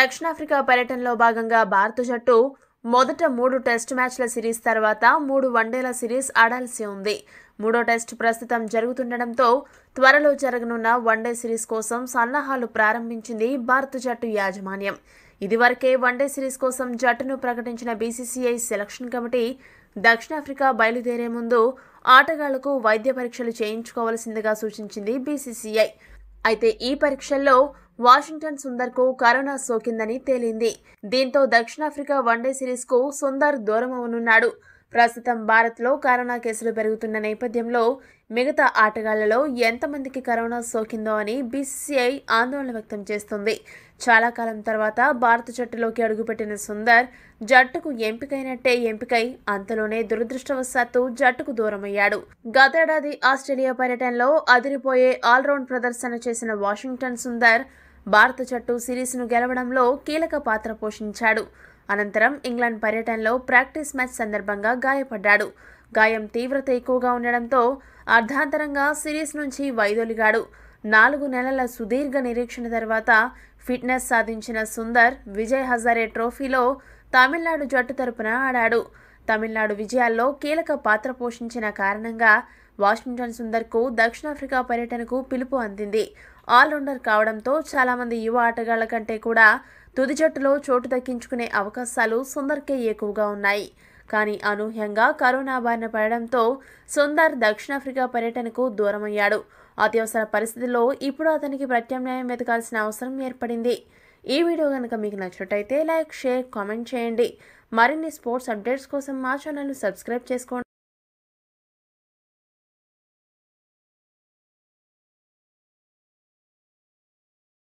దక్షిణాఫ్రికా పర్యటనలో భాగంగా భారత జట్టు మొదట మూడు టెస్ట్ మ్యాచ్ల సిరీస్ తర్వాత మూడు వన్డేల సిరీస్ ఆడాల్సి ఉంది మూడో టెస్ట్ ప్రస్తుతం జరుగుతుండటంతో త్వరలో జరగనున్న వన్డే సిరీస్ కోసం సన్నాహాలు ప్రారంభించింది భారత జట్టు యాజమాన్యం ఇదివరకే వన్డే సిరీస్ కోసం జట్టును ప్రకటించిన బీసీసీఐ సెలక్షన్ కమిటీ దక్షిణాఫ్రికా బయలుదేరే ముందు ఆటగాళ్లకు వైద్య పరీక్షలు చేయించుకోవాల్సిందిగా సూచించింది బీసీసీఐ అయితే ఈ పరీక్షల్లో వాషింగ్టన్ సుందర్కు కరోనా సోకిందని తేలింది దీంతో దక్షిణాఫ్రికా వన్డే సిరీస్కు సుందర్ దూరం అవనున్నాడు ప్రస్తుతం భారత్లో కరోనా కేసులు పెరుగుతున్న నేపథ్యంలో మిగతా ఆటగాళ్లలో ఎంతమందికి కరోనా సోకిందో అని బీసీసీఐ ఆందోళన వ్యక్తం చేస్తుంది చాలా కాలం తర్వాత భారత జట్టులోకి అడుగుపెట్టిన సుందర్ జట్టుకు ఎంపికైనట్టే ఎంపికై అంతలోనే దురదృష్టవశాత్తు జట్టుకు దూరమయ్యాడు గతేడాది ఆస్ట్రేలియా పర్యటనలో అదిరిపోయే ఆల్రౌండ్ ప్రదర్శన చేసిన వాషింగ్టన్ సుందర్ భారత జట్టు సిరీస్ను గెలవడంలో కీలక పాత్ర పోషించాడు అనంతరం ఇంగ్లాండ్ పర్యటనలో ప్రాక్టీస్ మ్యాచ్ సందర్భంగా గాయపడ్డాడు గాయం తీవ్రత ఎక్కువగా ఉండడంతో అర్ధాంతరంగా సిరీస్ నుంచి వైదొలిగాడు నాలుగు నెలల సుదీర్ఘ నిరీక్షణ తర్వాత ఫిట్నెస్ సాధించిన సుందర్ విజయ్ హజారే ట్రోఫీలో తమిళనాడు జట్టు తరపున ఆడాడు తమిళనాడు విజయాల్లో కీలక పాత్ర పోషించిన కారణంగా వాషింగ్టన్ సుందర్కు దక్షిణాఫ్రికా పర్యటనకు పిలుపు అందింది ఆల్రౌండర్ కావడంతో చాలామంది యువ ఆటగాళ్ల కంటే కూడా తుది జట్టులో చోటు దక్కించుకునే అవకాశాలు సుందర్కే ఎక్కువగా ఉన్నాయి కానీ అనూహ్యంగా కరోనా బారిన పడడంతో సుందర్ దక్షిణాఫ్రికా పర్యటనకు దూరమయ్యాడు అత్యవసర పరిస్థితుల్లో ఇప్పుడు అతనికి ప్రత్యామ్నాయం వెతకాల్సిన అవసరం ఏర్పడింది ఈ వీడియో కనుక మీకు నచ్చినట్టయితే లైక్ షేర్ కామెంట్ చేయండి మరిన్ని స్పోర్ట్స్ అప్డేట్స్ కోసం మా ఛానల్ను సబ్స్క్రైబ్ చేసుకోండి